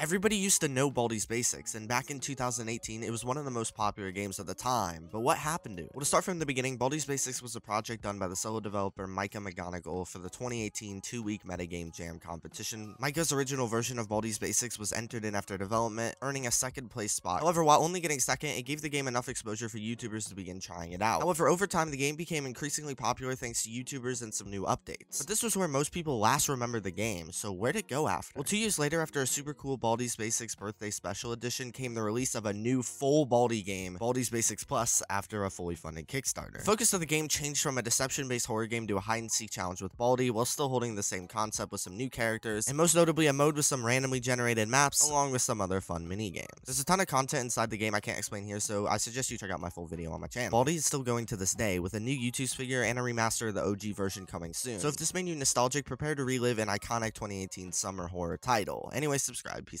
Everybody used to know Baldi's Basics, and back in 2018, it was one of the most popular games of the time, but what happened to it? Well, to start from the beginning, Baldi's Basics was a project done by the solo developer Micah McGonigal for the 2018 two-week metagame jam competition. Micah's original version of Baldi's Basics was entered in after development, earning a second place spot. However, while only getting second, it gave the game enough exposure for YouTubers to begin trying it out. However, over time, the game became increasingly popular thanks to YouTubers and some new updates. But this was where most people last remembered the game, so where'd it go after? Well, two years later, after a super cool Baldi Baldi's Basics Birthday Special Edition came the release of a new full Baldi game, Baldi's Basics Plus, after a fully funded Kickstarter. focus of the game changed from a deception-based horror game to a hide-and-seek challenge with Baldi, while still holding the same concept with some new characters, and most notably a mode with some randomly generated maps, along with some other fun mini games. There's a ton of content inside the game I can't explain here, so I suggest you check out my full video on my channel. Baldi is still going to this day, with a new YouTube figure and a remaster of the OG version coming soon. So if this made you nostalgic, prepare to relive an iconic 2018 summer horror title. Anyway, subscribe. Peace